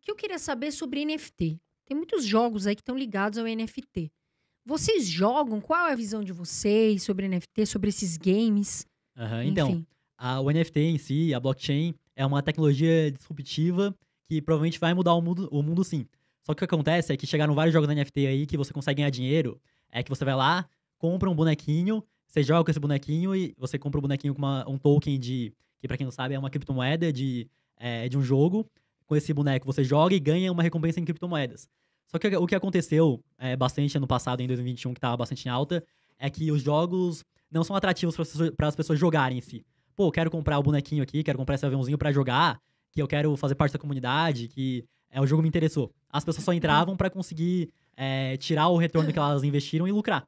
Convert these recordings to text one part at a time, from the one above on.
que eu queria saber sobre NFT? Tem muitos jogos aí que estão ligados ao NFT. Vocês jogam? Qual é a visão de vocês sobre NFT, sobre esses games? Uhum, então, a, o NFT em si, a blockchain, é uma tecnologia disruptiva que provavelmente vai mudar o mundo, o mundo sim. Só que o que acontece é que chegaram vários jogos da NFT aí que você consegue ganhar dinheiro. É que você vai lá, compra um bonequinho, você joga com esse bonequinho e você compra um bonequinho com uma, um token de. que para quem não sabe é uma criptomoeda de, é, de um jogo com esse boneco. Você joga e ganha uma recompensa em criptomoedas. Só que o que aconteceu é, bastante ano passado, em 2021, que estava bastante em alta, é que os jogos não são atrativos para as pessoas jogarem em si. Pô, quero comprar o bonequinho aqui, quero comprar esse aviãozinho para jogar, que eu quero fazer parte da comunidade, que é, o jogo me interessou. As pessoas só entravam para conseguir é, tirar o retorno que elas investiram e lucrar.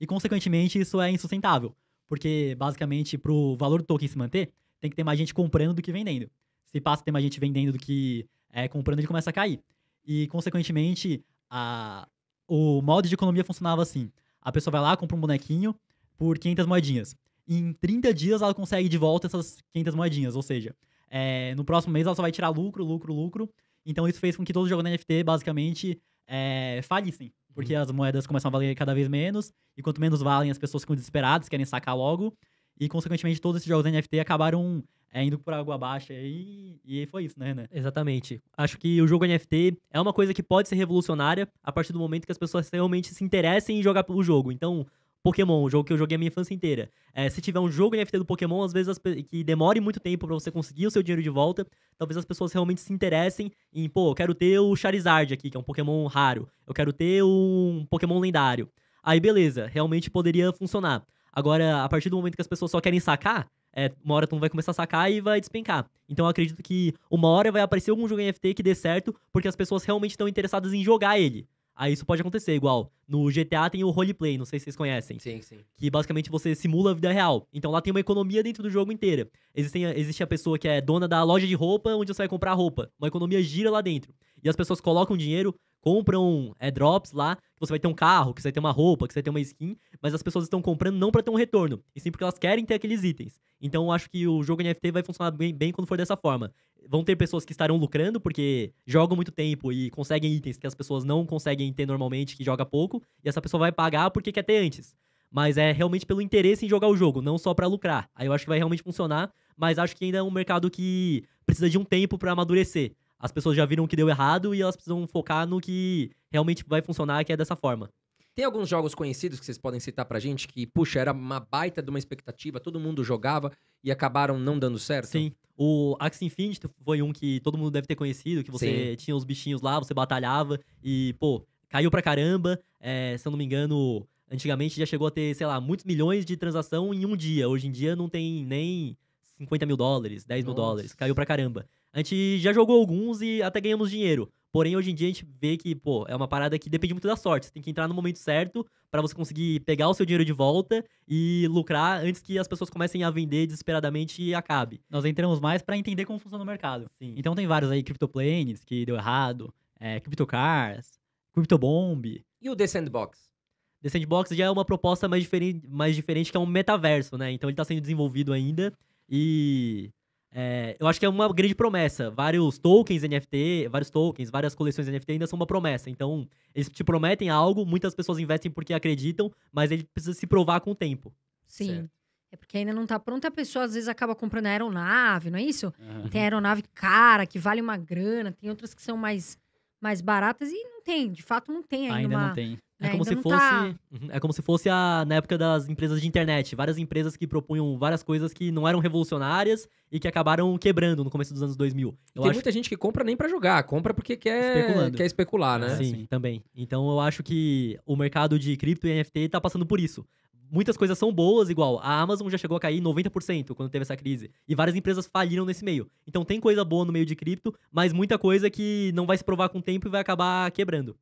E, consequentemente, isso é insustentável. Porque, basicamente, para o valor do token se manter, tem que ter mais gente comprando do que vendendo se passa, tem mais gente vendendo do que é, comprando, ele começa a cair. E, consequentemente, a, o modo de economia funcionava assim. A pessoa vai lá, compra um bonequinho por 500 moedinhas. Em 30 dias, ela consegue de volta essas 500 moedinhas. Ou seja, é, no próximo mês, ela só vai tirar lucro, lucro, lucro. Então, isso fez com que todo jogo da NFT, basicamente, é, falissem. Porque uhum. as moedas começam a valer cada vez menos. E quanto menos valem, as pessoas ficam desesperadas, querem sacar logo. E, consequentemente, todos esses jogos da NFT acabaram é, indo por água abaixo e, e foi isso, né, né? Exatamente. Acho que o jogo NFT é uma coisa que pode ser revolucionária a partir do momento que as pessoas realmente se interessem em jogar o jogo. Então, Pokémon, o jogo que eu joguei a minha infância inteira. É, se tiver um jogo NFT do Pokémon, às vezes as, que demore muito tempo para você conseguir o seu dinheiro de volta, talvez as pessoas realmente se interessem em, pô, eu quero ter o Charizard aqui, que é um Pokémon raro. Eu quero ter um Pokémon lendário. Aí beleza, realmente poderia funcionar. Agora, a partir do momento que as pessoas só querem sacar, é, uma hora todo vai começar a sacar e vai despencar. Então eu acredito que uma hora vai aparecer algum jogo NFT que dê certo, porque as pessoas realmente estão interessadas em jogar ele. Aí isso pode acontecer, igual no GTA tem o roleplay, não sei se vocês conhecem. Sim, sim. Que basicamente você simula a vida real. Então lá tem uma economia dentro do jogo inteira. Existem, existe a pessoa que é dona da loja de roupa, onde você vai comprar roupa. Uma economia gira lá dentro. E as pessoas colocam dinheiro compram é, drops lá, que você vai ter um carro, que você vai ter uma roupa, que você vai ter uma skin, mas as pessoas estão comprando não para ter um retorno, e sim porque elas querem ter aqueles itens. Então eu acho que o jogo NFT vai funcionar bem, bem quando for dessa forma. Vão ter pessoas que estarão lucrando porque jogam muito tempo e conseguem itens que as pessoas não conseguem ter normalmente, que joga pouco, e essa pessoa vai pagar porque quer ter antes. Mas é realmente pelo interesse em jogar o jogo, não só para lucrar. Aí eu acho que vai realmente funcionar, mas acho que ainda é um mercado que precisa de um tempo para amadurecer as pessoas já viram que deu errado e elas precisam focar no que realmente vai funcionar, que é dessa forma. Tem alguns jogos conhecidos que vocês podem citar pra gente que, puxa, era uma baita de uma expectativa, todo mundo jogava e acabaram não dando certo? Sim. O Axie Infinity foi um que todo mundo deve ter conhecido, que você Sim. tinha os bichinhos lá, você batalhava e, pô, caiu pra caramba. É, se eu não me engano, antigamente já chegou a ter, sei lá, muitos milhões de transação em um dia. Hoje em dia não tem nem 50 mil dólares, 10 Nossa. mil dólares. Caiu pra caramba. A gente já jogou alguns e até ganhamos dinheiro. Porém, hoje em dia a gente vê que, pô, é uma parada que depende muito da sorte. Você tem que entrar no momento certo para você conseguir pegar o seu dinheiro de volta e lucrar antes que as pessoas comecem a vender desesperadamente e acabe. Nós entramos mais para entender como funciona o mercado. Sim. Então tem vários aí, CryptoPlanes, que deu errado, é, CryptoCars, CryptoBomb. E o The Sandbox? The Sandbox já é uma proposta mais diferente, mais diferente que é um metaverso, né? Então ele tá sendo desenvolvido ainda e é, eu acho que é uma grande promessa. Vários tokens NFT, vários tokens, várias coleções NFT ainda são uma promessa. Então, eles te prometem algo, muitas pessoas investem porque acreditam, mas ele precisa se provar com o tempo. Sim. Certo. É porque ainda não está pronta, a pessoa às vezes acaba comprando aeronave, não é isso? Uhum. Tem aeronave cara, que vale uma grana, tem outras que são mais, mais baratas e não tem, de fato não tem ainda, ainda uma, não tem. É, é como se tá. fosse. Tá... É como se fosse a, na época das empresas de internet. Várias empresas que propunham várias coisas que não eram revolucionárias e que acabaram quebrando no começo dos anos 2000. Eu tem acho... muita gente que compra nem para jogar, compra porque quer, quer especular, né? Sim, Sim, também. Então eu acho que o mercado de cripto e NFT tá passando por isso muitas coisas são boas, igual a Amazon já chegou a cair 90% quando teve essa crise. E várias empresas faliram nesse meio. Então tem coisa boa no meio de cripto, mas muita coisa que não vai se provar com o tempo e vai acabar quebrando.